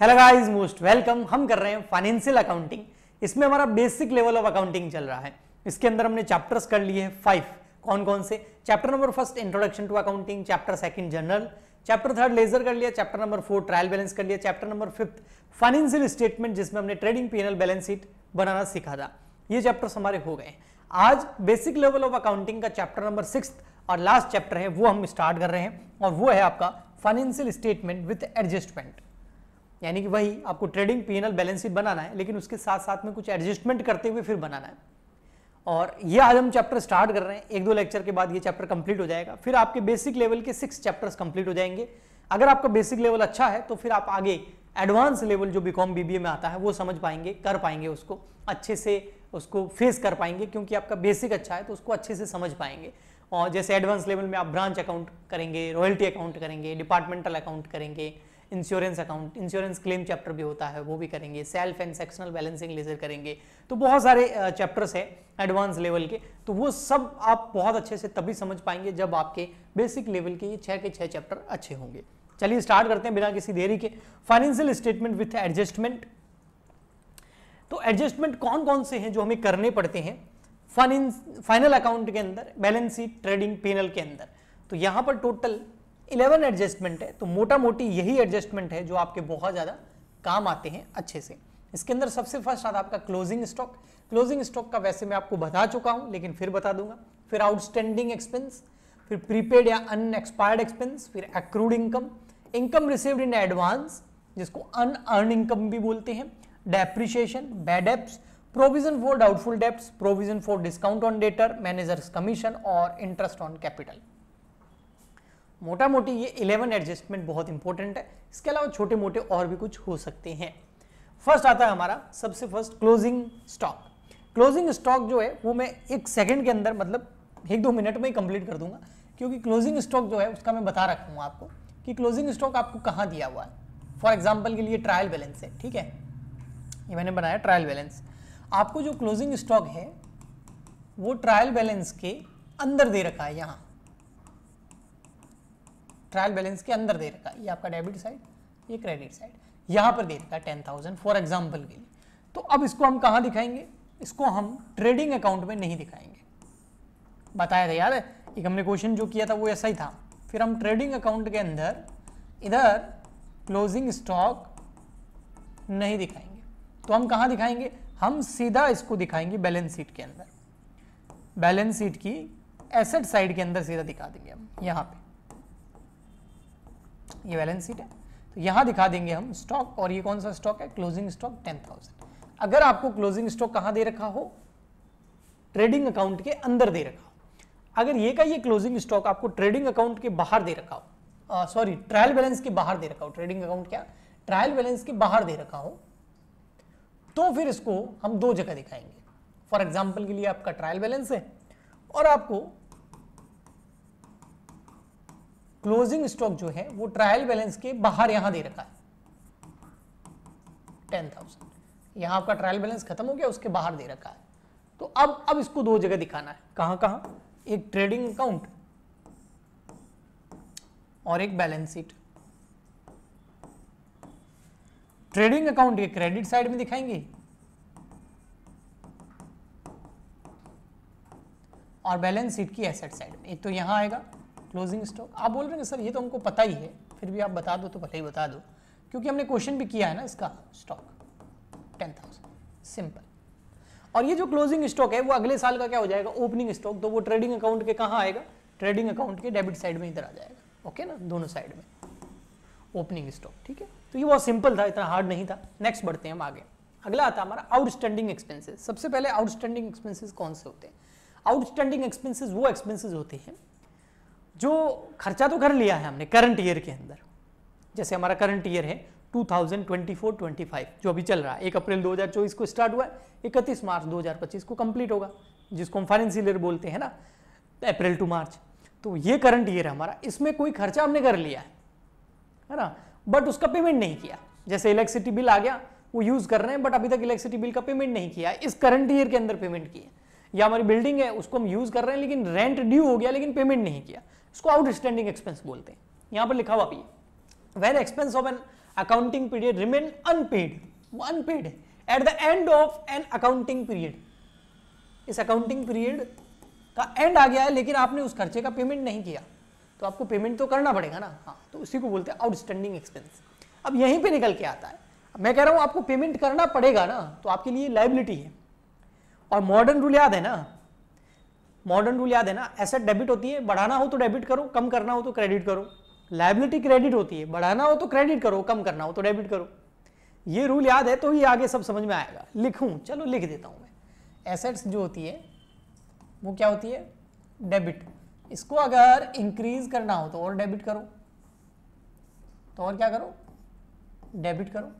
Hello guys most welcome हम कर रहे हैं फाइनेंशियल अकाउंटिंग इसमें हमारा बेसिक लेवल ऑफ अकाउंटिंग चल रहा है इसके अंदर हमने चैप्टर्स कर लिए हैं फाइव कौन कौन से chapter number first introduction to accounting chapter second journal chapter third ledger कर लिया chapter number four trial balance कर लिया chapter number fifth financial statement जिसमें हमने ट्रेडिंग पीएनएल बैलेंस शीट बनाना सीखा था ये चैप्टर्स हमारे हो गए आज बेसिक लेवल ऑफ अकाउंटिंग का चैप्टर नंबर सिक्स और लास्ट चैप्टर है वो हम स्टार्ट कर रहे हैं और वो है आपका फाइनेंशियल स्टेटमेंट विथ एडजस्टमेंट यानी कि वही आपको ट्रेडिंग एल बैलेंस शीट बनाना है लेकिन उसके साथ साथ में कुछ एडजस्टमेंट करते हुए फिर बनाना है और ये आज हम चैप्टर स्टार्ट कर रहे हैं एक दो लेक्चर के बाद ये चैप्टर कंप्लीट हो जाएगा फिर आपके बेसिक लेवल के सिक्स चैप्टर्स कंप्लीट हो जाएंगे अगर आपका बेसिक लेवल अच्छा है तो फिर आप आगे एडवांस लेवल जो बीकॉम बीबीए में आता है वो समझ पाएंगे कर पाएंगे उसको अच्छे से उसको फेस कर पाएंगे क्योंकि आपका बेसिक अच्छा है तो उसको अच्छे से समझ पाएंगे और जैसे एडवांस लेवल में आप ब्रांच अकाउंट करेंगे रॉयल्टी अकाउंट करेंगे डिपार्टमेंटल अकाउंट करेंगे insurance account insurance claim chapter भी होता है वो भी करेंगे self and sectional balancing ledger करेंगे तो बहुत सारे चैप्टर्स है एडवांस लेवल के तो वो सब आप बहुत अच्छे से तभी समझ पाएंगे जब आपके बेसिक लेवल के ये छः के छः चैप्टर अच्छे होंगे चलिए स्टार्ट करते हैं बिना किसी देरी के फाइनेंशियल स्टेटमेंट विथ एडजस्टमेंट तो एडजस्टमेंट कौन कौन से हैं जो हमें करने पड़ते हैं फाइनेंस फाइनल अकाउंट के अंदर बैलेंस शीट ट्रेडिंग पेनल के अंदर तो यहां पर टोटल इलेवन एडजस्टमेंट है तो मोटा मोटी यही एडजस्टमेंट है जो आपके बहुत ज़्यादा काम आते हैं अच्छे से इसके अंदर सबसे फर्स्ट आता आपका क्लोजिंग स्टॉक क्लोजिंग स्टॉक का वैसे मैं आपको बता चुका हूँ लेकिन फिर बता दूंगा फिर आउटस्टैंडिंग एक्सपेंस फिर प्रीपेड या अनएक्सपायर्ड एक्सपेंस फिर accrued income income received in advance जिसको अन अर्न इनकम भी बोलते हैं depreciation bad debts provision for doubtful debts provision for discount on debtor managers commission और इंटरेस्ट ऑन कैपिटल मोटा मोटी ये 11 एडजस्टमेंट बहुत इंपॉर्टेंट है इसके अलावा छोटे मोटे और भी कुछ हो सकते हैं फर्स्ट आता है हमारा सबसे first closing stock closing stock जो है वो मैं एक सेकेंड के अंदर मतलब एक दो मिनट में ही कंप्लीट कर दूंगा क्योंकि क्लोजिंग स्टॉक जो है उसका मैं बता हूँ आपको कि क्लोजिंग स्टॉक आपको कहाँ दिया हुआ है फॉर एग्जाम्पल के लिए ट्रायल बैलेंस है ठीक है ये मैंने बनाया ट्रायल बैलेंस आपको जो क्लोजिंग स्टॉक है वो ट्रायल बैलेंस के अंदर दे रखा है यहाँ ट्रायल बैलेंस के अंदर दे रखा है ये आपका डेबिट साइड ये क्रेडिट साइड यहाँ पर दे रखा है टेन थाउजेंड फॉर एग्जाम्पल के लिए तो अब इसको हम कहाँ दिखाएंगे इसको हम ट्रेडिंग अकाउंट में नहीं दिखाएंगे बताया था यार एक हमने क्वेश्चन जो किया था वो ऐसा ही था फिर हम ट्रेडिंग अकाउंट के अंदर इधर क्लोजिंग स्टॉक नहीं दिखाएंगे तो हम कहाँ दिखाएंगे हम सीधा इसको दिखाएंगे बैलेंस शीट के अंदर बैलेंस शीट की एसेट साइड के अंदर सीधा दिखा देंगे हम यहाँ पे ये बैलेंस शीट है तो यहाँ दिखा देंगे हम स्टॉक और ये कौन सा स्टॉक है क्लोजिंग स्टॉक टेन थाउजेंड अगर आपको क्लोजिंग स्टॉक कहाँ दे रखा हो ट्रेडिंग अकाउंट के अंदर दे रखा हो अगर ये का ये क्लोजिंग स्टॉक आपको ट्रेडिंग अकाउंट के बाहर दे रखा हो सॉरी ट्रायल बैलेंस के बाहर दे रखा हो ट्रेडिंग अकाउंट क्या ट्रायल बैलेंस के बाहर दे रखा हो तो फिर इसको हम दो जगह दिखाएंगे फॉर एग्जाम्पल के लिए आपका ट्रायल बैलेंस है और आपको क्लोजिंग स्टॉक जो है वो ट्रायल बैलेंस के बाहर यहां दे रखा है टेन थाउजेंड यहां आपका ट्रायल बैलेंस खत्म हो गया उसके बाहर दे रखा है तो अब अब इसको दो जगह दिखाना है कहां कहां एक ट्रेडिंग अकाउंट और एक बैलेंस शीट ट्रेडिंग अकाउंट के क्रेडिट साइड में दिखाएंगे और बैलेंस शीट की एसेट साइड में एक तो यहां आएगा क्लोजिंग स्टॉक आप बोल रहे हैं सर ये तो हमको पता ही है फिर भी आप बता दो तो भले ही बता दो क्योंकि हमने क्वेश्चन भी किया है ना इसका स्टॉक टेन थाउजेंड सिंपल और ये जो क्लोजिंग स्टॉक है वो अगले साल का क्या हो जाएगा ओपनिंग स्टॉक तो वो ट्रेडिंग अकाउंट के कहाँ आएगा ट्रेडिंग अकाउंट के डेबिट साइड में इधर आ जाएगा ओके ना दोनों साइड में ओपनिंग स्टॉक ठीक है तो ये बहुत सिंपल था इतना हार्ड नहीं था नेक्स्ट बढ़ते हैं हम आगे अगला आता हमारा आउटस्टैंडिंग एक्सपेंसेस सबसे पहले आउटस्टैंडिंग एक्सपेंसेस कौन से होते हैं आउटस्टैंडिंग एक्सपेंसेस वो एक्सपेंसेस होते हैं जो खर्चा तो कर लिया है हमने करंट ईयर के अंदर जैसे हमारा करंट ईयर है 2024-25 जो अभी चल रहा है एक अप्रैल 2024 को स्टार्ट हुआ है इकतीस मार्च 2025 को कंप्लीट होगा जिसको हम फाइनेंशियल ईयर बोलते हैं ना अप्रैल टू मार्च तो ये करंट ईयर है हमारा इसमें कोई खर्चा हमने कर लिया है है ना बट उसका पेमेंट नहीं किया जैसे इलेक्ट्रिसिटी बिल आ गया वो यूज कर रहे हैं बट अभी तक इलेक्ट्रिसिटी बिल का पेमेंट नहीं किया इस करंट ईयर के अंदर पेमेंट किया या हमारी बिल्डिंग है उसको हम यूज कर रहे हैं लेकिन रेंट ड्यू हो गया लेकिन पेमेंट नहीं किया इसको आउटस्टैंडिंग एक्सपेंस बोलते हैं यहां पर लिखा हुआ भी where expense of an accounting period remain unpaid वो अनपेड है at the end of an accounting period इस अकाउंटिंग पीरियड का एंड आ गया है लेकिन आपने उस खर्चे का पेमेंट नहीं किया तो आपको पेमेंट तो करना पड़ेगा ना हाँ तो उसी को बोलते हैं आउटस्टैंडिंग एक्सपेंस अब यहीं पे निकल के आता है मैं कह रहा हूँ आपको पेमेंट करना पड़ेगा ना तो आपके लिए लाइबिलिटी है और मॉडर्न रूल याद है ना मॉडर्न रूल याद है ना एसेट डेबिट होती है बढ़ाना हो तो डेबिट करो कम करना हो तो क्रेडिट करो लाइबिलिटी क्रेडिट होती है बढ़ाना हो तो क्रेडिट करो कम करना हो तो डेबिट करो ये रूल याद है तो ही आगे सब समझ में आएगा लिखूं चलो लिख देता हूं मैं एसेट्स जो होती है वो क्या होती है डेबिट इसको अगर इंक्रीज करना हो तो और डेबिट करो तो और क्या करो डेबिट करो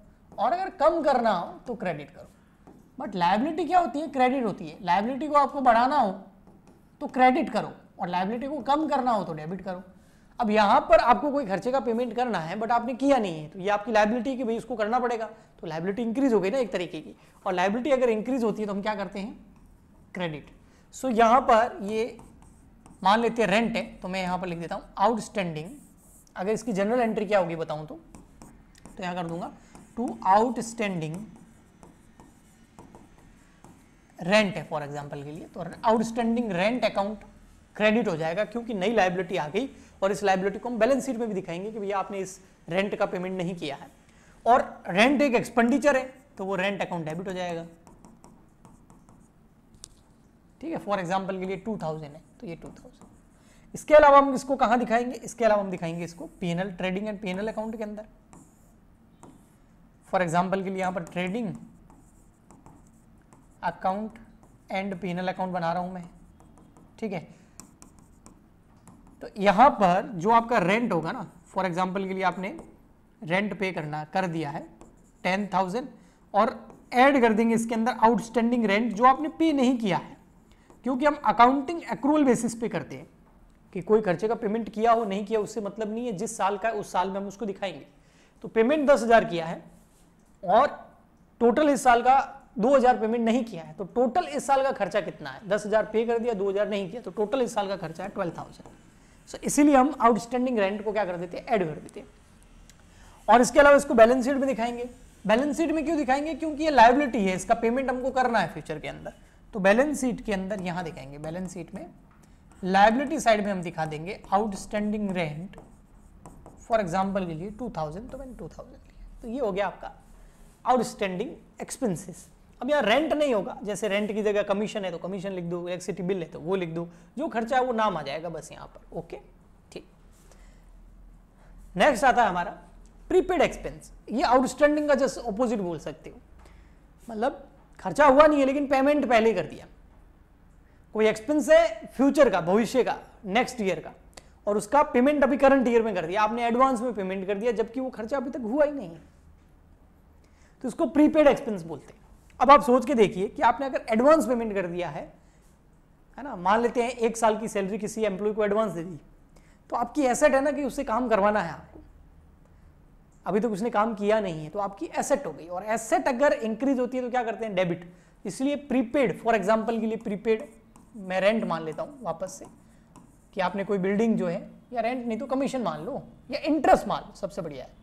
और अगर कम करना हो तो क्रेडिट करो बट लाइबिलिटी क्या होती है क्रेडिट होती है लाइबिलिटी को आपको बढ़ाना हो तो क्रेडिट करो और लाइबिलिटी को कम करना हो तो डेबिट करो अब यहां पर आपको कोई खर्चे का पेमेंट करना है बट आपने किया नहीं है तो ये आपकी लाइबिलिटी कि भाई उसको करना पड़ेगा तो लाइबिलिटी इंक्रीज हो गई ना एक तरीके की और लाइबिलिटी अगर इंक्रीज होती है तो हम क्या करते हैं क्रेडिट सो so, यहां पर ये मान लेते हैं रेंट है तो मैं यहां पर लिख देता हूं आउटस्टैंडिंग अगर इसकी जनरल एंट्री क्या होगी बताऊँ तो, तो यहाँ कर दूंगा टू आउटस्टैंडिंग रेंट है फॉर एग्जाम्पल के लिए तो आउटस्टैंडिंग रेंट अकाउंट क्रेडिट हो जाएगा क्योंकि नई लाइबिलिटी आ गई और इस लाइबिलिटी को हम बैलेंस शीट में भी दिखाएंगे कि भैया आपने इस रेंट का पेमेंट नहीं किया है और रेंट एक एक्सपेंडिचर है तो वो रेंट अकाउंट डेबिट हो जाएगा ठीक है फॉर एग्जाम्पल के लिए टू थाउजेंड है तो ये टू थाउजेंड इसके अलावा हम इसको कहां दिखाएंगे इसके अलावा हम दिखाएंगे इसको PNL trading and PNL account के अंदर फॉर एग्जाम्पल के लिए यहां पर trading account and PNL account बना रहा हूं मैं ठीक है तो यहां पर जो आपका रेंट होगा ना फॉर एग्जाम्पल के लिए आपने रेंट पे करना कर दिया है टेन थाउजेंड और ऐड कर देंगे इसके अंदर आउटस्टैंडिंग रेंट जो आपने पे नहीं किया है क्योंकि हम अकाउंटिंग एक्रूवल बेसिस पे करते हैं कि कोई खर्चे का पेमेंट किया हो नहीं किया उससे मतलब नहीं है जिस साल का है उस साल में हम उसको दिखाएंगे तो पेमेंट दस हज़ार किया है और टोटल इस साल का 2000 पेमेंट नहीं किया है तो टोटल इस साल का खर्चा कितना है 10000 पे कर दिया 2000 नहीं किया तो टोटल इस साल का खर्चा है 12000 सो so, इसीलिए हम आउटस्टैंडिंग रेंट को क्या कर देते हैं ऐड कर देते हैं और इसके अलावा इसको बैलेंस शीट में दिखाएंगे बैलेंस शीट में क्यों दिखाएंगे क्योंकि ये लाइबिलिटी है इसका पेमेंट हमको करना है फ्यूचर के अंदर तो बैलेंस शीट के अंदर यहाँ दिखाएंगे बैलेंस शीट में लाइबिलिटी साइड में हम दिखा देंगे आउटस्टैंडिंग रेंट फॉर एग्जाम्पल के लिए टू थाउजेंड तो मैंने टू थाउजेंड लिया तो ये हो गया आपका आउटस्टैंडिंग एक्सपेंसिस अब यहाँ रेंट नहीं होगा जैसे रेंट की जगह कमीशन है तो कमीशन लिख दो इलेक्ट्रिसिटी बिल है तो वो लिख दो जो खर्चा है वो नाम आ जाएगा बस यहाँ पर ओके ठीक नेक्स्ट आता है हमारा प्रीपेड एक्सपेंस ये आउटस्टैंडिंग का जस्ट ऑपोजिट बोल सकते हो मतलब खर्चा हुआ नहीं है लेकिन पेमेंट पहले कर दिया कोई एक्सपेंस है फ्यूचर का भविष्य का नेक्स्ट ईयर का और उसका पेमेंट अभी करंट ईयर में कर दिया आपने एडवांस में पेमेंट कर दिया जबकि वो खर्चा अभी तक हुआ ही नहीं तो इसको प्रीपेड एक्सपेंस बोलते हैं अब आप सोच के देखिए कि आपने अगर एडवांस पेमेंट कर दिया है है ना मान लेते हैं एक साल की सैलरी किसी एम्प्लॉय को एडवांस दे दी तो आपकी एसेट है ना कि उससे काम करवाना है आपको अभी तक तो उसने काम किया नहीं है तो आपकी एसेट हो गई और एसेट अगर इंक्रीज होती है तो क्या करते हैं डेबिट इसलिए प्रीपेड फॉर एग्जाम्पल के लिए प्रीपेड मैं रेंट मान लेता हूँ वापस से कि आपने कोई बिल्डिंग जो है या रेंट नहीं तो कमीशन मान लो या इंटरेस्ट मान लो सबसे बढ़िया है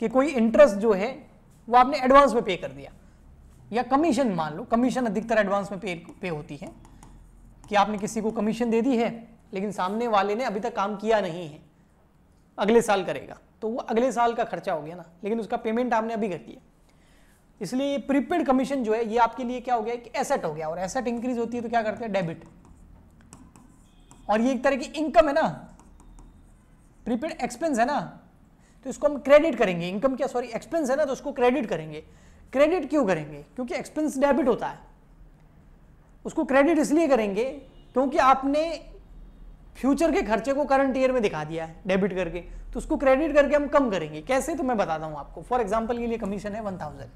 कि कोई इंटरेस्ट जो है वो आपने एडवांस में पे कर दिया या कमीशन मान लो कमीशन अधिकतर एडवांस में पे पे होती है कि आपने किसी को कमीशन दे दी है लेकिन सामने वाले ने अभी तक काम किया नहीं है अगले साल करेगा तो वो अगले साल का खर्चा हो गया ना लेकिन उसका पेमेंट आपने अभी कर दिया इसलिए ये प्रीपेड कमीशन जो है ये आपके लिए क्या हो गया कि एसेट हो गया और एसेट इंक्रीज होती है तो क्या करते हैं डेबिट और ये एक तरह की इनकम है ना प्रीपेड एक्सपेंस है ना तो इसको हम क्रेडिट करेंगे इनकम क्या सॉरी एक्सपेंस है ना तो उसको क्रेडिट करेंगे क्रेडिट क्यों करेंगे क्योंकि एक्सपेंस डेबिट होता है उसको क्रेडिट इसलिए करेंगे क्योंकि आपने फ्यूचर के खर्चे को करंट ईयर में दिखा दिया है डेबिट करके तो उसको क्रेडिट करके हम कम करेंगे कैसे तो मैं बताता हूं आपको फॉर एग्जाम्पल के लिए कमीशन है वन थाउजेंड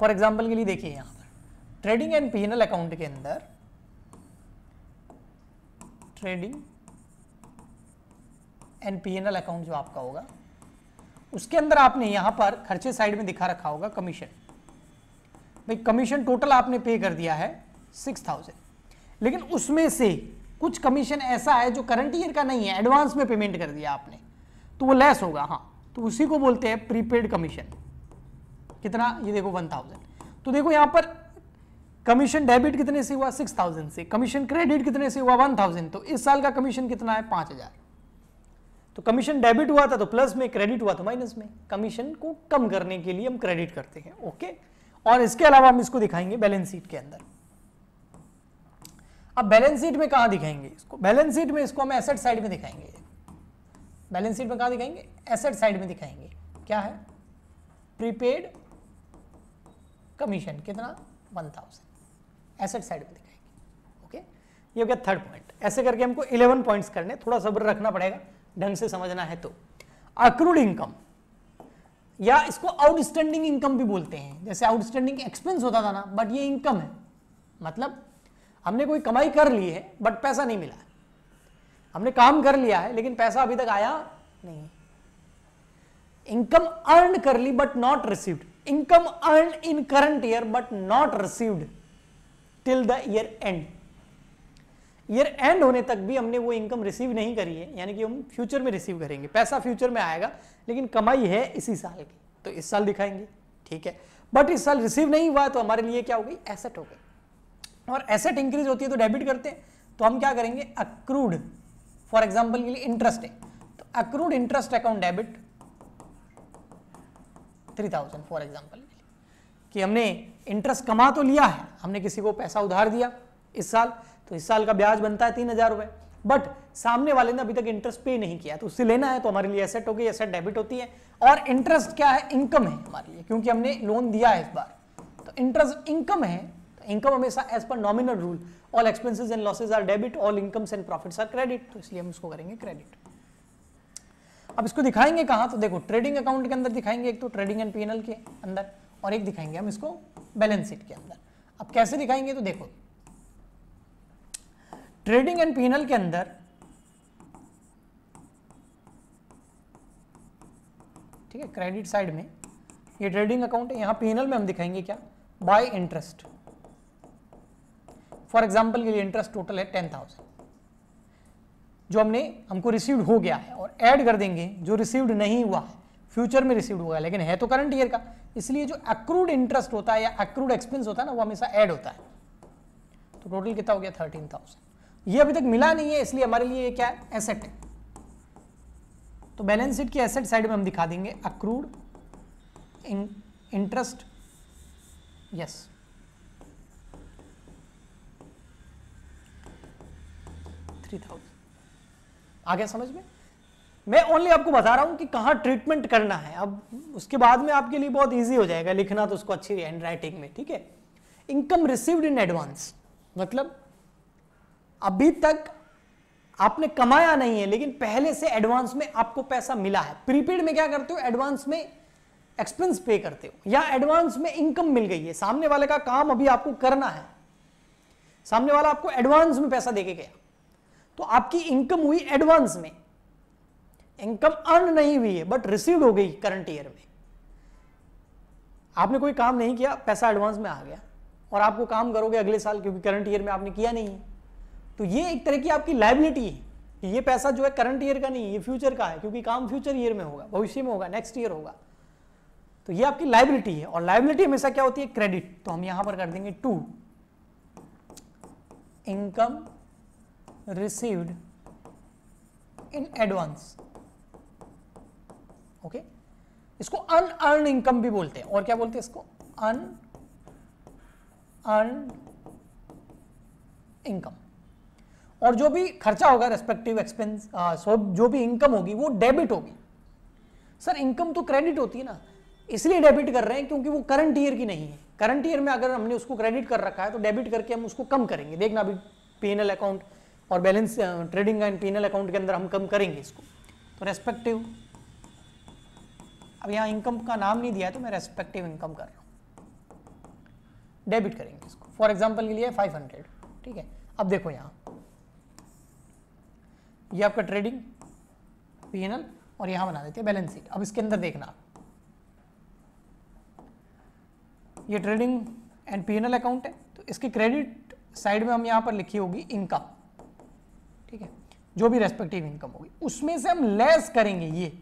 फॉर एग्जाम्पल के लिए देखिए यहां पर ट्रेडिंग एंड पीएनएल अकाउंट के अंदर ट्रेडिंग एंड पीएनएल अकाउंट जो आपका होगा उसके अंदर आपने यहां पर खर्चे साइड में दिखा रखा होगा कमीशन भाई कमीशन टोटल आपने पे कर दिया है सिक्स थाउजेंड लेकिन उसमें से कुछ कमीशन ऐसा है जो करंट ईयर का नहीं है एडवांस में पेमेंट कर दिया आपने तो वो लेस होगा हाँ तो उसी को बोलते हैं प्रीपेड कमीशन कितना ये देखो वन थाउजेंड तो देखो यहां पर कमीशन डेबिट कितने से हुआ सिक्स थाउजेंड से कमीशन क्रेडिट कितने से हुआ वन थाउजेंड तो इस साल का कमीशन कितना है पांच हजार तो कमीशन डेबिट हुआ था तो प्लस में क्रेडिट हुआ था तो माइनस में कमीशन को कम करने के लिए हम क्रेडिट करते हैं ओके और इसके अलावा हम इसको दिखाएंगे बैलेंस शीट के अंदर अब बैलेंस शीट में कहा दिखाएंगे इसको बैलेंस शीट में इसको हम एसेट साइड में दिखाएंगे बैलेंस शीट में कहा दिखाएंगे एसेट साइड में दिखाएंगे क्या है प्रीपेड कमीशन कितना वन एसेट साइड में दिखाएंगे ओके ये हो गया थर्ड पॉइंट ऐसे करके हमको इलेवन पॉइंट करने थोड़ा सब्र रखना पड़ेगा ढंग से समझना है तो अक्रूड इनकम या इसको आउटस्टैंडिंग इनकम भी बोलते हैं जैसे आउटस्टैंडिंग एक्सपेंस होता था ना बट ये इनकम है मतलब हमने कोई कमाई कर ली है बट पैसा नहीं मिला हमने काम कर लिया है लेकिन पैसा अभी तक आया नहीं इनकम अर्न कर ली but not received income earn in current year but not received till the year end year end होने तक भी हमने वो इनकम रिसीव नहीं करी है यानी कि हम फ्यूचर में रिसीव करेंगे पैसा फ्यूचर में आएगा लेकिन कमाई है इसी साल की तो इस साल दिखाएंगे ठीक है बट इस साल रिसीव नहीं हुआ तो हमारे लिए क्या हो गई एसेट हो गई और एसेट इंक्रीज होती है तो डेबिट करते हैं तो हम क्या करेंगे अक्रूड फॉर एग्जाम्पल के लिए इंटरेस्ट है तो accrued interest account debit three thousand for example के लिए कि हमने इंटरेस्ट कमा तो लिया है हमने किसी को पैसा उधार दिया इस साल तो इस साल का ब्याज बनता है तीन हजार रुपए बट सामने वाले ने अभी तक इंटरेस्ट पे नहीं किया तो उससे लेना है तो हमारे लिए एसेट होगी एसेट डेबिट होती है और इंटरेस्ट क्या है इनकम है हमारे लिए क्योंकि हमने लोन दिया है इस बार तो इंटरेस्ट इनकम है तो इनकम हमेशा as per nominal rule all expenses and losses are debit all incomes and profit are credit तो इसलिए हम इसको करेंगे क्रेडिट अब इसको दिखाएंगे कहा तो देखो ट्रेडिंग अकाउंट के अंदर दिखाएंगे एक तो ट्रेडिंग एंड पीएनएल के अंदर और एक दिखाएंगे हम इसको बैलेंस शीट के अंदर अब कैसे दिखाएंगे तो देखो ट्रेडिंग एंड पीनल के अंदर ठीक है क्रेडिट साइड में ये ट्रेडिंग अकाउंट है यहां पीनल में हम दिखाएंगे क्या बाय इंटरेस्ट फॉर एग्जाम्पल के लिए इंटरेस्ट टोटल है टेन थाउजेंड जो हमने हमको रिसीव्ड हो गया है और ऐड कर देंगे जो रिसीव्ड नहीं हुआ है फ्यूचर में रिसीव्ड हुआ है लेकिन है तो करंट ईयर का इसलिए जो अक्रूड इंटरेस्ट होता है या अक्रूड एक्सपेंस होता है ना वो हमेशा ऐड होता है तो टोटल कितना हो गया थर्टीन थाउजेंड ये अभी तक मिला नहीं है इसलिए हमारे लिए ये क्या है एसेट है तो बैलेंस शीट की एसेट साइड में हम दिखा देंगे accrued interest yes three thousand आ गया समझ में मैं ओनली आपको बता रहा हूं कि कहां ट्रीटमेंट करना है अब उसके बाद में आपके लिए बहुत इजी हो जाएगा लिखना तो उसको अच्छी हैंड राइटिंग में ठीक है इनकम रिसीव्ड इन एडवांस मतलब अभी तक आपने कमाया नहीं है लेकिन पहले से एडवांस में आपको पैसा मिला है प्रीपेड में क्या करते हो एडवांस में एक्सपेंस पे करते हो या एडवांस में इनकम मिल गई है सामने वाले का काम अभी आपको करना है सामने वाला आपको एडवांस में पैसा देके गया तो आपकी इनकम हुई एडवांस में इनकम अर्न नहीं हुई है बट रिसीव हो गई करंट ईयर में आपने कोई काम नहीं किया पैसा एडवांस में आ गया और आपको काम करोगे अगले साल क्योंकि करंट ईयर में आपने किया नहीं है तो ये एक तरह की आपकी लाइबिलिटी है कि ये पैसा जो है करंट ईयर का नहीं ये फ्यूचर का है क्योंकि काम फ्यूचर ईयर में होगा भविष्य में होगा नेक्स्ट ईयर होगा तो ये आपकी लाइबिलिटी है और लाइबिलिटी हमेशा क्या होती है क्रेडिट तो हम यहां पर कर देंगे to income received in advance okay इसको अन अर्न इनकम भी बोलते हैं और क्या बोलते हैं इसको अन अर्न इनकम और जो भी खर्चा होगा रेस्पेक्टिव एक्सपेंस जो भी इनकम होगी वो डेबिट होगी सर इनकम तो क्रेडिट होती है ना इसलिए डेबिट कर रहे हैं क्योंकि वो करंट ईयर की नहीं है करंट ईयर में अगर हमने उसको क्रेडिट कर रखा है तो डेबिट करके हम उसको कम करेंगे देखना अभी एल अकाउंट और balance trading and L account के अंदर हम कम करेंगे इसको तो रेस्पेक्टिव अब यहाँ इनकम का नाम नहीं दिया तो मैं रेस्पेक्टिव इनकम कर रहा हूँ डेबिट करेंगे इसको फॉर एग्जाम्पल के लिए फाइव हंड्रेड ठीक है अब देखो यहाँ ये आपका ट्रेडिंग पी और यहां बना देते हैं बैलेंस शीट अब इसके अंदर देखना ये ट्रेडिंग एंड पी अकाउंट है तो इसके क्रेडिट साइड में हम यहां पर लिखी होगी इनकम ठीक है जो भी रेस्पेक्टिव इनकम होगी उसमें से हम लेस करेंगे ये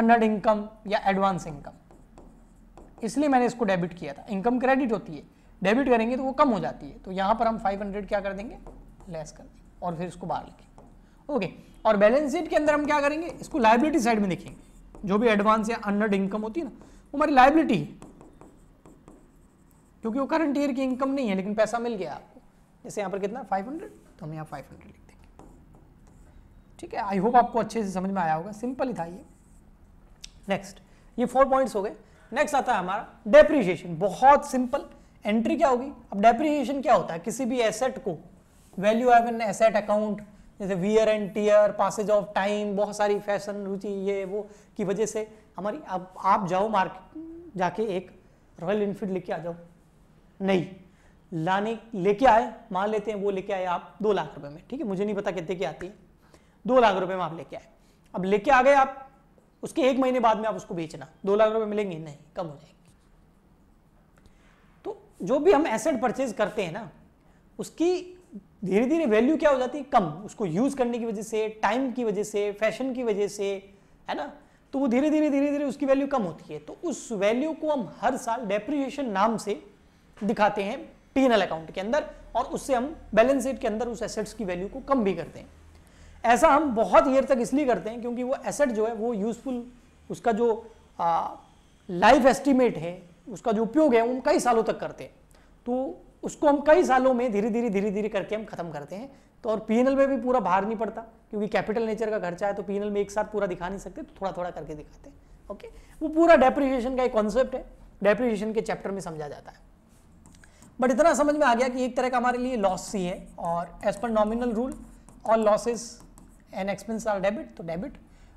अनड इनकम या एडवांस इनकम इसलिए मैंने इसको डेबिट किया था इनकम क्रेडिट होती है डेबिट करेंगे तो वो कम हो जाती है तो यहां पर हम 500 क्या कर देंगे लेस कर देंगे और फिर इसको बाहर लिखेंगे ओके और बैलेंस शीट के अंदर हम क्या करेंगे इसको लाइबिलिटी साइड में देखेंगे जो भी एडवांस या अन्नड इनकम होती है ना वो हमारी लाइबिलिटी है क्योंकि वो करंट ईयर की इनकम नहीं है लेकिन पैसा मिल गया आपको जैसे यहाँ पर कितना 500 तो हम यहाँ 500 लिख देंगे ठीक है आई होप आपको अच्छे से समझ में आया होगा सिंपल ही था ये नेक्स्ट ये फोर पॉइंट्स हो गए नेक्स्ट आता है हमारा डेप्रिसिएशन बहुत सिंपल एंट्री क्या होगी अब डेप्रिसिएशन क्या होता है किसी भी एसेट को value of an asset account जैसे wear and tear passage of time बहुत सारी फैशन रुचि ये वो की वजह से हमारी अब आप जाओ मार्केट जाके एक रॉयल इनफील्ड लेके आ जाओ नहीं लाने लेके आए मान लेते हैं वो लेके आए आप दो लाख रुपए में ठीक है मुझे नहीं पता कितने की आती है दो लाख रुपए में आप लेके आए अब लेके आ गए आप उसके एक महीने बाद में आप उसको बेचना दो लाख रुपए मिलेंगे नहीं कम हो जाएंगे तो जो भी हम एसेट परचेज करते हैं ना उसकी धीरे धीरे वैल्यू क्या हो जाती है कम उसको यूज करने की वजह से टाइम की वजह से फैशन की वजह से है ना तो वो धीरे धीरे धीरे धीरे उसकी वैल्यू कम होती है तो उस वैल्यू को हम हर साल डेप्रीशन नाम से दिखाते हैं पी अकाउंट के अंदर और उससे हम बैलेंस शीट के अंदर उस एसेट्स की वैल्यू को कम भी करते हैं ऐसा हम बहुत ईयर तक इसलिए करते हैं क्योंकि वो एसेट जो है वो यूजफुल उसका जो लाइफ एस्टिमेट है उसका जो उपयोग है वो हम कई सालों तक करते हैं तो उसको हम कई सालों में धीरे धीरे धीरे धीरे करके हम खत्म करते हैं तो और पी में भी पूरा भार नहीं पड़ता क्योंकि कैपिटल नेचर का खर्चा है तो पी में एक साथ पूरा दिखा नहीं सकते तो थोड़ा थोड़ा करके दिखाते हैं ओके वो पूरा डेप्रिसिएशन का एक कॉन्सेप्ट है डेप्रिसिएशन के चैप्टर में समझा जाता है बट इतना समझ में आ गया कि एक तरह का हमारे लिए लॉस सी है और as per nominal rule all losses and expense are debit तो डेबिट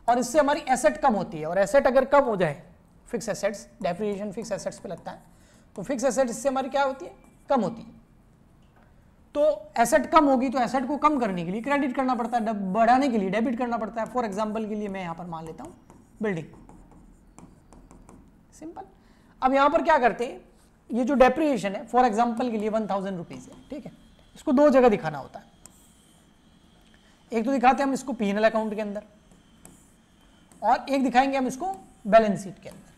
और इससे हमारी एसेट कम होती है और एसेट अगर कम हो जाए fixed assets depreciation fixed assets पर लगता है तो फिक्स एसेट्स इससे हमारी क्या होती है कम होती है तो एसेट कम होगी तो एसेट को कम करने के लिए क्रेडिट करना पड़ता है बढ़ाने के लिए डेबिट करना पड़ता है फॉर एग्जाम्पल के लिए मैं यहां पर मान लेता हूं बिल्डिंग सिंपल अब यहां पर क्या करते हैं ये जो डेप्रिएशन है फॉर एग्जाम्पल के लिए वन थाउजेंड रुपीज़ है ठीक है इसको दो जगह दिखाना होता है एक तो दिखाते हैं हम इसको पी अकाउंट के अंदर और एक दिखाएंगे हम इसको बैलेंस शीट के अंदर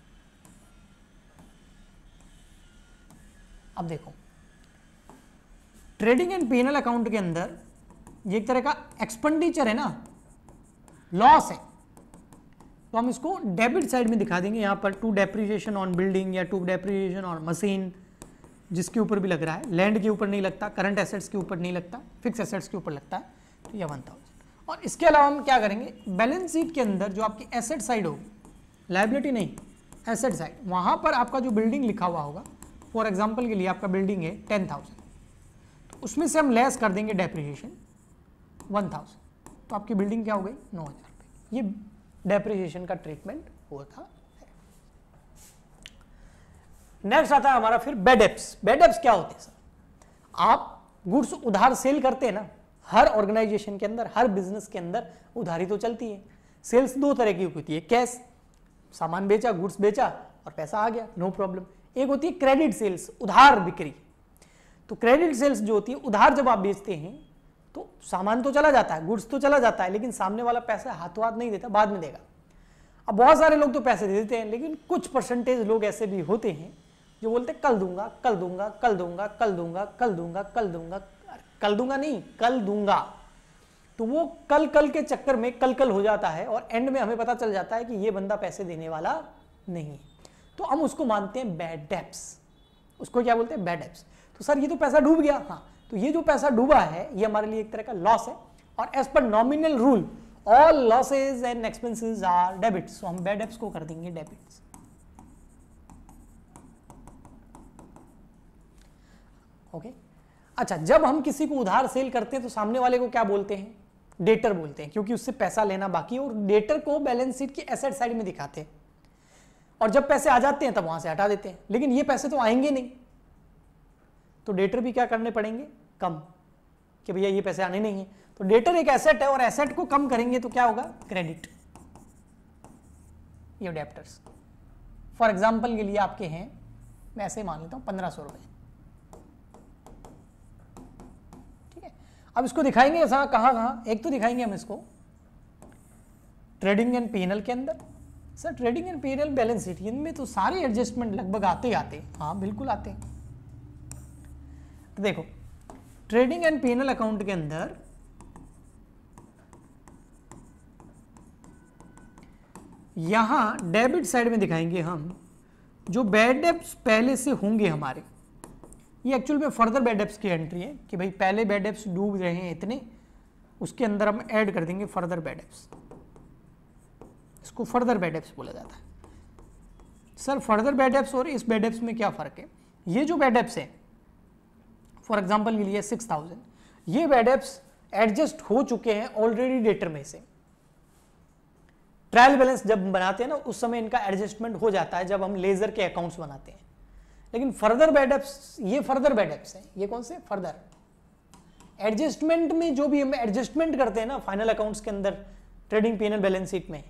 अब देखो ट्रेडिंग एंड पीनल अकाउंट के अंदर ये एक तरह का एक्सपेंडिचर है ना लॉस है तो हम इसको डेबिट साइड में दिखा देंगे यहाँ पर टू डेप्रीजिएशन ऑन बिल्डिंग या टू डेप्रीजिएशन ऑन मशीन जिसके ऊपर भी लग रहा है लैंड के ऊपर नहीं लगता करंट एसेट्स के ऊपर नहीं लगता फिक्स एसेट्स के ऊपर लगता है तो यह वन थाउजेंड और इसके अलावा हम क्या करेंगे बैलेंस शीट के अंदर जो आपकी एसेट साइड होगी लाइबिलिटी नहीं एसेट साइड वहाँ पर आपका जो बिल्डिंग लिखा हुआ होगा फॉर एग्जाम्पल के लिए आपका बिल्डिंग है टेन थाउजेंड उसमें से हम लेस कर देंगे डेप्रिसिएशन वन तो आपकी बिल्डिंग क्या हो गई नौ हज़ार ये डेप्रिसिएशन का ट्रीटमेंट हुआ था नेक्स्ट आता है हमारा फिर बेडेप्स बेडेप्स क्या होते हैं सर आप गुड्स उधार सेल करते हैं ना हर ऑर्गेनाइजेशन के अंदर हर बिजनेस के अंदर उधारी तो चलती है सेल्स दो तरह की होती है कैश सामान बेचा गुड्स बेचा और पैसा आ गया नो no प्रॉब्लम एक होती है क्रेडिट सेल्स उधार बिक्री तो क्रेडिट सेल्स जो होती है उधार जब आप बेचते हैं तो सामान तो चला जाता है गुड्स तो चला जाता है लेकिन सामने वाला पैसा हाथों हाथ नहीं देता बाद में देगा अब बहुत सारे लोग तो पैसे दे देते हैं लेकिन कुछ परसेंटेज लोग ऐसे भी होते हैं जो बोलते हैं कल दूंगा कल दूंगा कल दूंगा कल दूंगा कल दूंगा कल दूंगा कल दूंगा नहीं कल दूंगा तो वो कल कल के चक्कर में कल कल हो जाता है और एंड में हमें पता चल जाता है कि ये बंदा पैसे देने वाला नहीं है तो हम उसको मानते हैं बैड डेप्स उसको क्या बोलते हैं बैड डेप्स तो सर ये तो पैसा डूब गया हाँ तो ये जो पैसा डूबा है ये हमारे लिए एक तरह का लॉस है और as per nominal rule all losses and expenses are debit so हम बेड एप्स को कर देंगे डेबिट्स ओके okay. अच्छा जब हम किसी को उधार सेल करते हैं तो सामने वाले को क्या बोलते हैं डेटर बोलते हैं क्योंकि उससे पैसा लेना बाकी है और डेटर को बैलेंस शीट की एसेट साइड में दिखाते हैं और जब पैसे आ जाते हैं तब वहां से हटा देते हैं लेकिन ये पैसे तो आएंगे नहीं तो डेटर भी क्या करने पड़ेंगे कम कि भैया ये पैसे आने नहीं है तो डेटर एक एसेट है और एसेट को कम करेंगे तो क्या होगा क्रेडिट ये डेप्टर्स फॉर एग्जाम्पल के लिए आपके हैं मैं ऐसे मान लेता हूँ पंद्रह सौ रुपये ठीक है अब इसको दिखाएंगे ऐसा कहाँ कहाँ एक तो दिखाएंगे हम इसको ट्रेडिंग एंड पीएनएल के अंदर sir trading and PNL balance sheet इनमें तो सारे एडजस्टमेंट लगभग आते ही आते हाँ बिल्कुल आते हैं तो देखो ट्रेडिंग एंड पीएनएल अकाउंट के अंदर यहां डेबिट साइड में दिखाएंगे हम जो बैड डेप्स पहले से होंगे हमारे ये एक्चुअल में फर्दर बैड डेप्स की एंट्री है कि भाई पहले बैड डेप्स डूब रहे हैं इतने उसके अंदर हम ऐड कर देंगे फर्दर बैड डेप्स इसको फर्दर बैड डेप्स बोला जाता है सर फर्दर बैड डेप्स और इस बैड डेप्स में क्या फ़र्क है ये जो बैड डेप्स हैं फॉर एग्जाम्पल ये लिया सिक्स थाउजेंड ये बेड एप्स एडजस्ट हो चुके हैं ऑलरेडी डेटर में से ट्रायल बैलेंस जब बनाते हैं ना उस समय इनका एडजस्टमेंट हो जाता है जब हम लेजर के अकाउंट्स बनाते हैं लेकिन फर्दर बेड एप्स ये फर्दर बेड एप्स हैं ये कौन से फर्दर एडजस्टमेंट में जो भी हम एडजस्टमेंट करते हैं ना फाइनल अकाउंट्स के अंदर ट्रेडिंग पी बैलेंस शीट में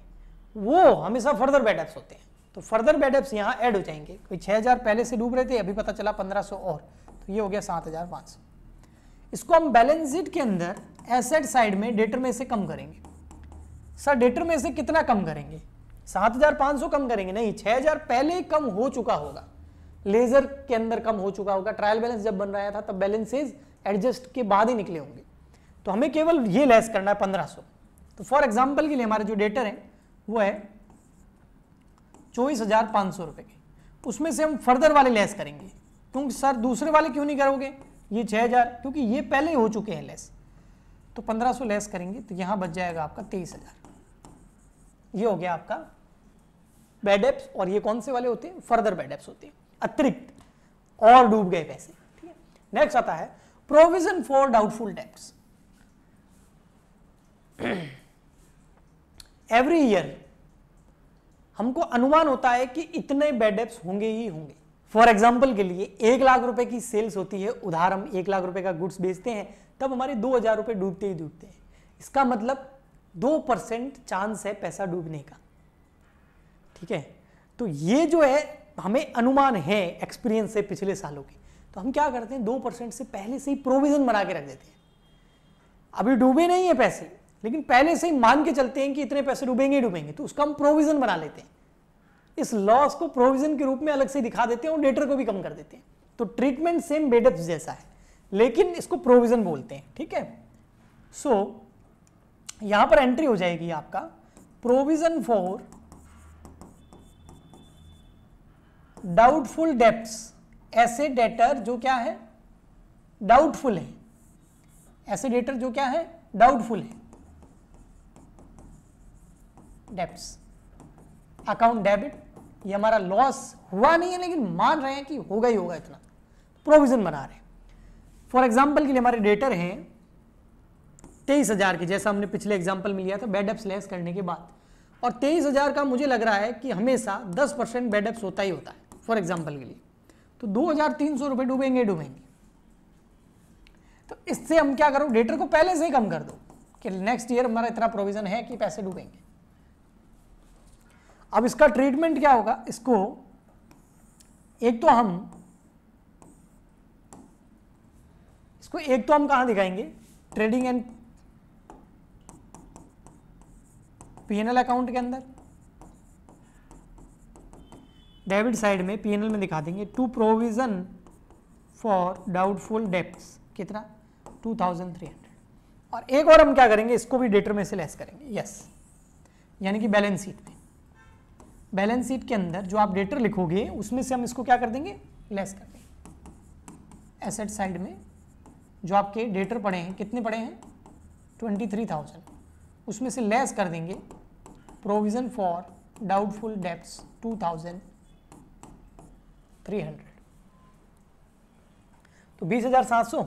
वो हमेशा फर्दर बेड एप्स होते हैं तो फर्दर बेड एप्स यहाँ ऐड हो जाएंगे कोई 6000 पहले से डूब रहे थे अभी पता चला 1500 और तो ये हो गया सात हजार पाँच सौ इसको हम बैलेंस शीट के अंदर एसेट साइड में डेटर में से कम करेंगे सर डेटर में से कितना कम करेंगे सात हजार पाँच सौ कम करेंगे नहीं छह हजार पहले कम हो चुका होगा लेजर के अंदर कम हो चुका होगा ट्रायल बैलेंस जब बन रहा था तब बैलेंसेज एडजस्ट के बाद ही निकले होंगे तो हमें केवल ये लेस करना है पंद्रह सौ तो फॉर एग्जाम्पल के लिए हमारे जो डेटर हैं वो है चौबीस हजार पाँच सौ रुपये के उसमें से हम फर्दर वाले लेस करेंगे क्योंकि सर दूसरे वाले क्यों नहीं करोगे ये छह हज़ार क्योंकि ये पहले हो चुके हैं लेस तो पंद्रह सो लेस करेंगे तो यहां बच जाएगा आपका तेईस हज़ार ये हो गया आपका बेड एप्स और ये कौन से वाले होते हैं फर्दर बेड एप्स होते हैं अतिरिक्त और डूब गए पैसे ठीक है नेक्स्ट आता है provision for doubtful debts every year हमको अनुमान होता है कि इतने बेड एप्स होंगे ही होंगे फॉर एग्जाम्पल के लिए एक लाख रुपए की सेल्स होती है उधार हम एक लाख रुपए का गुड्स बेचते हैं तब हमारे दो हजार रुपये डूबते ही डूबते हैं इसका मतलब दो परसेंट चांस है पैसा डूबने का ठीक है तो ये जो है हमें अनुमान है एक्सपीरियंस से पिछले सालों के तो हम क्या करते हैं दो परसेंट से पहले से ही प्रोविजन बना के रख देते हैं अभी डूबे नहीं है पैसे लेकिन पहले से ही मान के चलते हैं कि इतने पैसे डूबेंगे ही डूबेंगे तो उसका हम प्रोविजन बना लेते हैं इस लॉस को प्रोविजन के रूप में अलग से दिखा देते हैं और डेटर को भी कम कर देते हैं तो ट्रीटमेंट सेम बेडअप जैसा है लेकिन इसको प्रोविजन बोलते हैं ठीक है सो so, यहां पर एंट्री हो जाएगी आपका प्रोविजन फॉर डाउटफुल डेप्स ऐसे डेटर जो क्या है डाउटफुल है ऐसे डेटर जो क्या है डाउटफुल है डेप्स अकाउंट डेबिट ये हमारा लॉस हुआ नहीं है लेकिन मान रहे हैं कि होगा ही होगा इतना प्रोविजन बना रहे फॉर एग्जाम्पल के लिए हमारे डेटर हैं तेईस हज़ार के जैसा हमने पिछले एग्जाम्पल में लिया था एप्स लेस करने के बाद और तेईस हज़ार का मुझे लग रहा है कि हमेशा दस परसेंट बेडअप्स होता ही होता है फॉर एग्जाम्पल के लिए तो दो हज़ार तीन सौ रुपए डूबेंगे डूबेंगे तो इससे हम क्या करो डेटर को पहले से ही कम कर दो कि नेक्स्ट ईयर हमारा इतना प्रोविजन है कि पैसे डूबेंगे अब इसका ट्रीटमेंट क्या होगा इसको एक तो हम इसको एक तो हम कहां दिखाएंगे ट्रेडिंग एंड पीएनएल अकाउंट के अंदर डेबिट साइड में पीएनएल में दिखा देंगे to provision for doubtful debts कितना 2300 और एक और हम क्या करेंगे इसको भी डेटर में से लेस करेंगे यस यानी कि बैलेंस शीट में बैलेंस शीट के अंदर जो आप डेटर लिखोगे उसमें से हम इसको क्या कर देंगे लेस कर देंगे एसेट साइड में जो आपके डेटर पड़े हैं कितने पड़े हैं ट्वेंटी थ्री थाउजेंड उसमें से लेस कर देंगे provision for doubtful debts two thousand three hundred तो बीस हज़ार सात सौ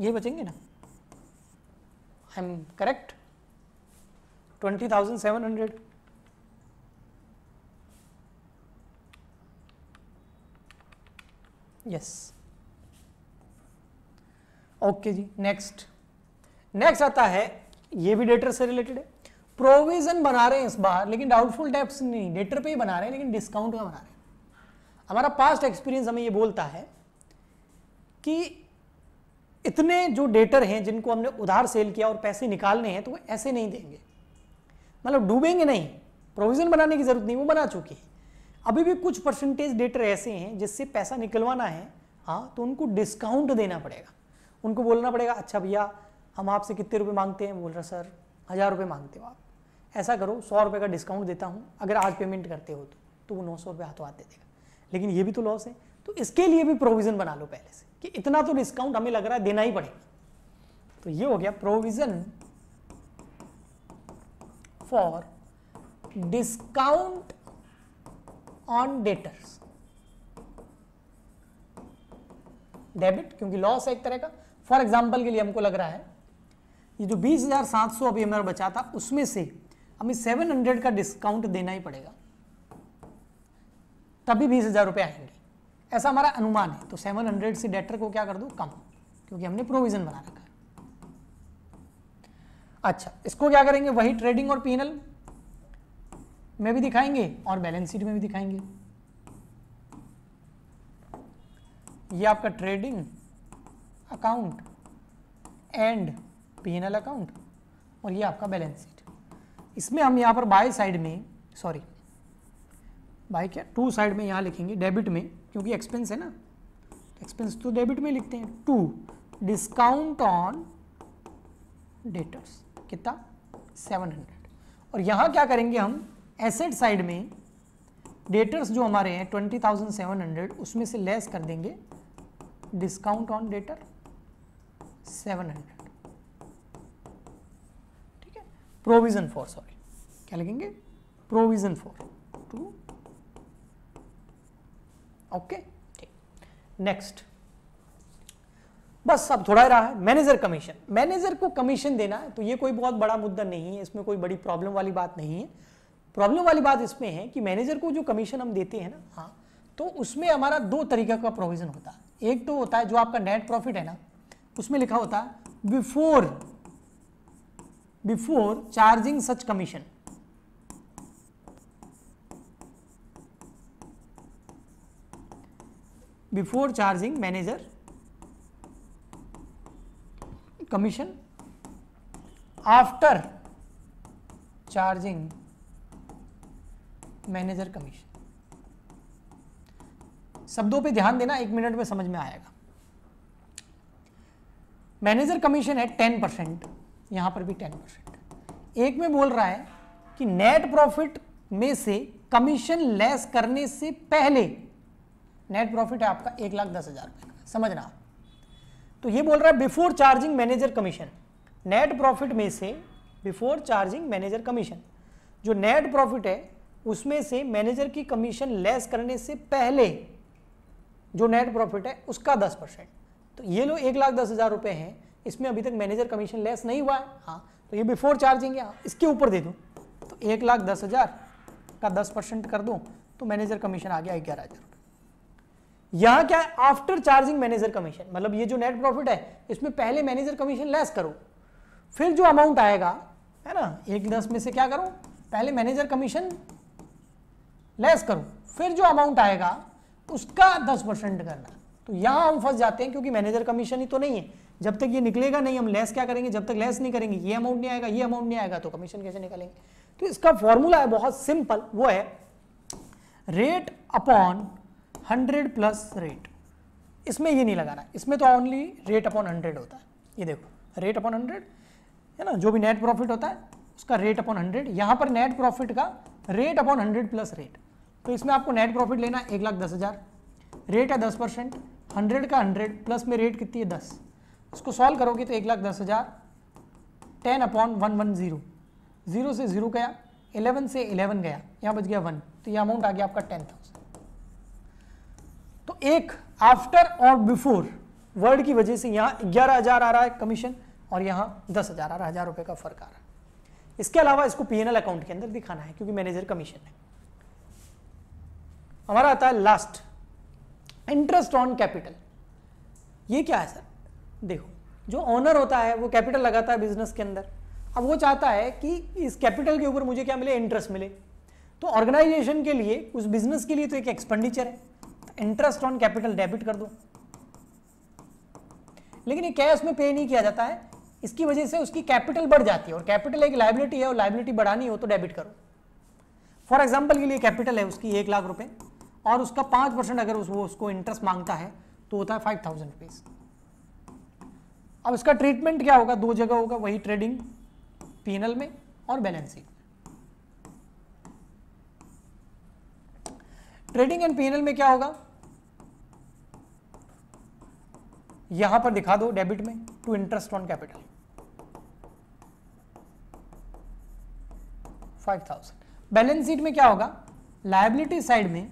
ये बचेंगे ना I am correct twenty thousand seven hundred yes okay जी नेक्स्ट नेक्स्ट आता है ये भी डेटर से रिलेटेड है प्रोविजन बना रहे हैं इस बार लेकिन डाउटफुल डेप्स नहीं डेटर पे ही बना रहे हैं लेकिन डिस्काउंट का बना रहे हैं हमारा पास्ट एक्सपीरियंस हमें ये बोलता है कि इतने जो डेटर हैं जिनको हमने उधार सेल किया और पैसे निकालने हैं तो वो ऐसे नहीं देंगे मतलब डूबेंगे नहीं प्रोविजन बनाने की जरूरत नहीं वो बना चुकी है अभी भी कुछ परसेंटेज डेटर ऐसे हैं जिससे पैसा निकलवाना है हाँ तो उनको डिस्काउंट देना पड़ेगा उनको बोलना पड़ेगा अच्छा भैया हम आपसे कितने रुपए मांगते हैं बोल रहा सर हज़ार रुपये मांगते हो आप ऐसा करो सौ रुपये का डिस्काउंट देता हूँ अगर आज पेमेंट करते हो तो तो वो नौ सौ रुपये हाथों हाथ दे देगा लेकिन ये भी तो लॉस है तो इसके लिए भी प्रोविज़न बना लो पहले से कि इतना तो डिस्काउंट हमें लग रहा है देना ही पड़ेगा तो ये हो गया provision for discount on debtors debit क्योंकि लॉस है एक तरह का फॉर एग्जाम्पल के लिए हमको लग रहा है ये जो बीस हजार सात सौ अभी हमारा बचा था उसमें से हमें सेवन हंड्रेड का डिस्काउंट देना ही पड़ेगा तभी बीस हजार रुपए आएंगे ऐसा हमारा अनुमान है तो सेवन हंड्रेड से डेटर को क्या कर दो कम क्योंकि हमने प्रोविजन बना रखा है अच्छा इसको क्या करेंगे वही ट्रेडिंग और पीएनएल में भी दिखाएंगे और बैलेंस शीट में भी दिखाएंगे ये आपका trading account and PNL account और ये आपका बैलेंस शीट इसमें हम यहाँ पर बाय साइड में सॉरी बाय क्या टू साइड में यहाँ लिखेंगे डेबिट में क्योंकि एक्सपेंस है ना एक्सपेंस तो डेबिट में लिखते हैं टू डिस्काउंट ऑन डेटर्स कितना सेवन हंड्रेड और यहाँ क्या करेंगे हम एसेट साइड में डेटर्स जो हमारे हैं ट्वेंटी थाउजेंड सेवन हंड्रेड उसमें से लेस कर देंगे discount on debtor seven hundred ठीक है प्रोविजन फॉर सॉरी क्या लगेंगे प्रोविजन फॉर टू ओके ठीक नेक्स्ट बस अब थोड़ा ही रहा है मैनेजर कमीशन मैनेजर को कमीशन देना है तो ये कोई बहुत बड़ा मुद्दा नहीं है इसमें कोई बड़ी प्रॉब्लम वाली बात नहीं है प्रॉब्लम वाली बात इसमें है कि मैनेजर को जो कमीशन हम देते हैं ना हाँ तो उसमें हमारा दो तरीके का प्रोविज़न होता है एक तो होता है जो आपका नेट प्रॉफिट है ना उसमें लिखा होता है before before charging such commission before charging manager commission after charging manager commission शब्दों पे ध्यान देना एक मिनट में समझ में आएगा मैनेजर कमीशन है टेन परसेंट यहां पर भी टेन परसेंट एक में बोल रहा है कि नेट प्रॉफिट में से कमीशन लेस करने से पहले नेट प्रॉफिट है आपका एक लाख दस हजार समझना तो ये बोल रहा है before charging manager commission net profit में से बिफोर चार्जिंग मैनेजर कमीशन जो नेट प्रॉफिट है उसमें से मैनेजर की कमीशन लेस करने से पहले जो नेट प्रॉफिट है उसका दस परसेंट तो ये लोग एक लाख दस हज़ार रुपये हैं इसमें अभी तक मैनेजर कमीशन लेस नहीं हुआ है हाँ तो ये बिफोर चार्जिंग है हाँ इसके ऊपर दे दो तो एक लाख दस हज़ार का दस परसेंट कर दो तो मैनेजर कमीशन आ गया ग्यारह हज़ार यहाँ क्या है आफ्टर चार्जिंग मैनेजर कमीशन मतलब ये जो नेट प्रॉफिट है इसमें पहले मैनेजर कमीशन लेस करो फिर जो अमाउंट आएगा है ना एक दस में से क्या करो पहले मैनेजर कमीशन लेस करो फिर जो अमाउंट आएगा उसका दस परसेंट करना तो यहाँ हम फंस जाते हैं क्योंकि मैनेजर कमीशन ही तो नहीं है जब तक ये निकलेगा नहीं हम लेस क्या करेंगे जब तक लेस नहीं करेंगे ये अमाउंट नहीं आएगा ये अमाउंट नहीं आएगा तो कमीशन कैसे निकालेंगे तो इसका फॉर्मूला है बहुत सिंपल वो है rate upon hundred plus rate इसमें ये नहीं लगाना इसमें तो ओनली रेट अपॉन हंड्रेड होता है ये देखो रेट अपॉन हंड्रेड है ना जो भी नेट प्रॉफिट होता है उसका रेट अपॉन हंड्रेड यहां पर नेट प्रॉफिट का rate upon hundred plus rate तो इसमें आपको नेट प्रॉफिट लेना है एक लाख दस हज़ार रेट है दस परसेंट हंड्रेड का हंड्रेड प्लस में रेट कितनी है दस उसको सॉल्व करोगे तो एक लाख दस हज़ार ten upon one one zero zero से ज़ीरो गया एलेवन से एलेवन गया यहाँ बच गया वन तो ये अमाउंट आ गया आपका टेन थाउजेंड तो एक आफ्टर और बिफोर वर्ड की वजह से यहाँ ग्यारह हज़ार आ रहा है कमीशन और यहाँ दस हज़ार आ रहा है हज़ार रुपये का फ़र्क आ रहा है इसके अलावा इसको पी अकाउंट के अंदर दिखाना है क्योंकि मैनेजर कमीशन है हमारा आता है लास्ट इंटरेस्ट ऑन कैपिटल ये क्या है सर देखो जो ऑनर होता है वो कैपिटल लगाता है बिजनेस के अंदर अब वो चाहता है कि इस कैपिटल के ऊपर मुझे क्या मिले इंटरेस्ट मिले तो ऑर्गेनाइजेशन के लिए उस बिजनेस के लिए तो एक एक्सपेंडिचर है इंटरेस्ट ऑन कैपिटल डेबिट कर दो लेकिन ये कैश में पे नहीं किया जाता है इसकी वजह से उसकी कैपिटल बढ़ जाती है और कैपिटल एक लाइबिलिटी है और लाइबिलिटी बढ़ानी हो तो डेबिट करो फॉर एग्जाम्पल के लिए कैपिटल है उसकी एक लाख रुपए और उसका पांच परसेंट अगर उस, वो उसको इंटरेस्ट मांगता है तो होता है फाइव थाउजेंड रुपीज़ अब इसका ट्रीटमेंट क्या होगा दो जगह होगा वही ट्रेडिंग पीएनएल में और बैलेंसिंग ट्रेडिंग एंड पीएनएल में क्या होगा यहां पर दिखा दो डेबिट में to interest on capital five thousand balance sheet में क्या होगा लाइबिलिटी साइड में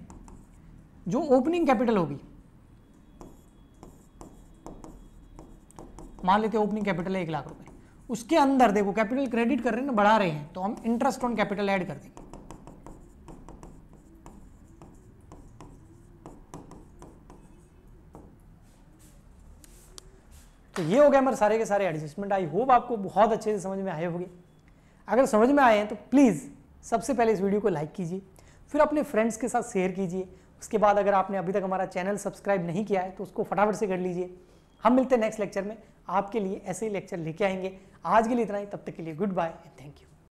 जो ओपनिंग कैपिटल होगी मान लेते ओपनिंग कैपिटल है एक लाख रुपए उसके अंदर देखो कैपिटल क्रेडिट कर रहे हैं ना बढ़ा रहे हैं तो हम इंटरेस्ट ऑन कैपिटल ऐड कर देंगे तो ये हो गया हमारे सारे के सारे एडजस्टमेंट आई होप आपको बहुत अच्छे से समझ में आए होंगे अगर समझ में आए हैं तो प्लीज़ सबसे पहले इस वीडियो को लाइक कीजिए फिर अपने फ्रेंड्स के साथ शेयर कीजिए उसके बाद अगर आपने अभी तक हमारा चैनल सब्सक्राइब नहीं किया है तो उसको फटाफट से कर लीजिए हम मिलते हैं नेक्स्ट लेक्चर में आपके लिए ऐसे ही लेक्चर लेके आएंगे आज के लिए इतना ही तब तक के लिए goodbye and thank you